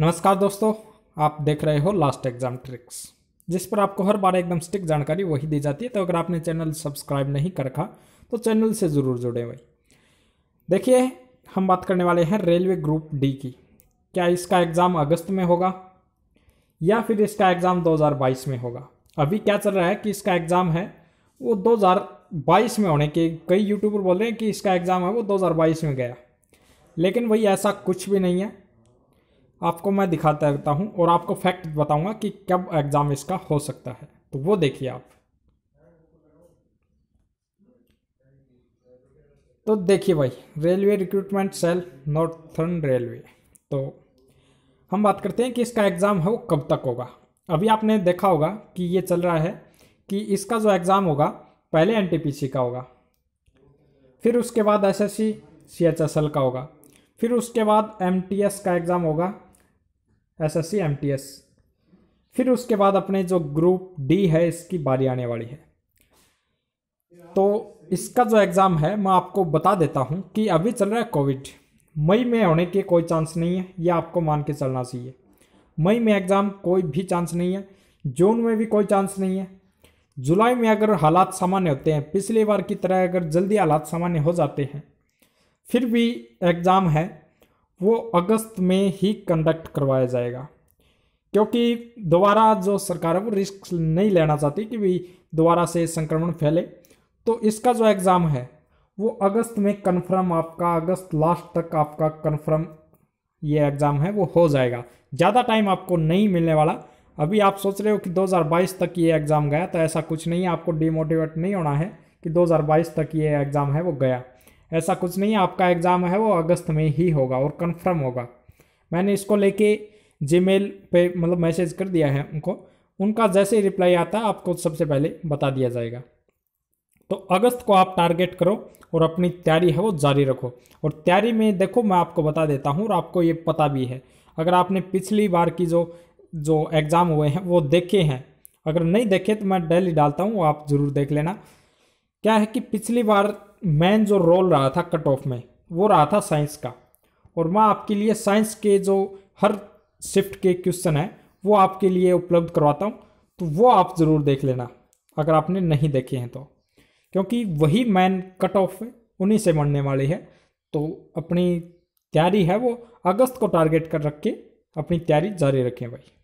नमस्कार दोस्तों आप देख रहे हो लास्ट एग्जाम ट्रिक्स जिस पर आपको हर बार एकदम स्टिक जानकारी वही दी जाती है तो अगर आपने चैनल सब्सक्राइब नहीं कर रखा तो चैनल से ज़रूर जुड़े भाई देखिए हम बात करने वाले हैं रेलवे ग्रुप डी की क्या इसका एग्ज़ाम अगस्त में होगा या फिर इसका एग्ज़ाम 2022 में होगा अभी क्या चल रहा है कि इसका एग्ज़ाम है वो 2022 में होने के कई यूट्यूबर बोल रहे हैं कि इसका एग्ज़ाम है वो 2022 में गया लेकिन वही ऐसा कुछ भी नहीं है आपको मैं दिखाता रहता हूँ और आपको फैक्ट बताऊँगा कि कब एग्ज़ाम इसका हो सकता है तो वो देखिए आप तो देखिए भाई railway recruitment cell northern railway तो हम बात करते हैं कि इसका एग्ज़ाम है वो कब तक होगा अभी आपने देखा होगा कि ये चल रहा है कि इसका जो एग्ज़ाम होगा पहले एनटीपीसी का होगा फिर उसके बाद एसएससी सीएचएसएल का होगा फिर उसके बाद एमटीएस का एग्ज़ाम होगा एसएससी एमटीएस फिर उसके बाद अपने जो ग्रुप डी है इसकी बारी आने वाली है तो इसका जो एग्ज़ाम है मैं आपको बता देता हूँ कि अभी चल रहा है कोविड मई में होने के कोई चांस नहीं है यह आपको मान के चलना चाहिए मई में एग्ज़ाम कोई भी चांस नहीं है जून में भी कोई चांस नहीं है जुलाई में अगर हालात सामान्य होते हैं पिछली बार की तरह अगर जल्दी हालात सामान्य हो जाते हैं फिर भी एग्ज़ाम है वो अगस्त में ही कंडक्ट करवाया जाएगा क्योंकि दोबारा जो सरकार है वो रिस्क नहीं लेना चाहती कि भी दोबारा से संक्रमण फैले तो इसका जो एग्ज़ाम है वो अगस्त में कन्फर्म आपका अगस्त लास्ट तक आपका कन्फर्म ये एग्ज़ाम है वो हो जाएगा ज़्यादा टाइम आपको नहीं मिलने वाला अभी आप सोच रहे हो कि 2022 तक ये एग्ज़ाम गया तो ऐसा कुछ नहीं है आपको डिमोटिवेट नहीं होना है कि 2022 तक ये एग्ज़ाम है वो गया ऐसा कुछ नहीं है आपका एग्ज़ाम है वो अगस्त में ही होगा और कन्फर्म होगा मैंने इसको लेके जीमेल पे मतलब मैसेज कर दिया है उनको उनका जैसे ही रिप्लाई आता है आपको सबसे पहले बता दिया जाएगा तो अगस्त को आप टारगेट करो और अपनी तैयारी है वो जारी रखो और तैयारी में देखो मैं आपको बता देता हूँ और आपको ये पता भी है अगर आपने पिछली बार की जो जो एग्ज़ाम हुए हैं वो देखे हैं अगर नहीं देखे तो मैं डेली डालता हूँ वो आप ज़रूर देख लेना क्या है कि पिछली बार मेन जो रोल रहा था कट ऑफ में वो रहा था साइंस का और मैं आपके लिए साइंस के जो हर शिफ्ट के क्वेश्चन हैं वो आपके लिए उपलब्ध करवाता हूँ तो वो आप ज़रूर देख लेना अगर आपने नहीं देखे हैं तो क्योंकि वही मैन कट ऑफ उन्हीं से बढ़ने वाली है तो अपनी तैयारी है वो अगस्त को टारगेट कर रख के अपनी तैयारी जारी रखें भाई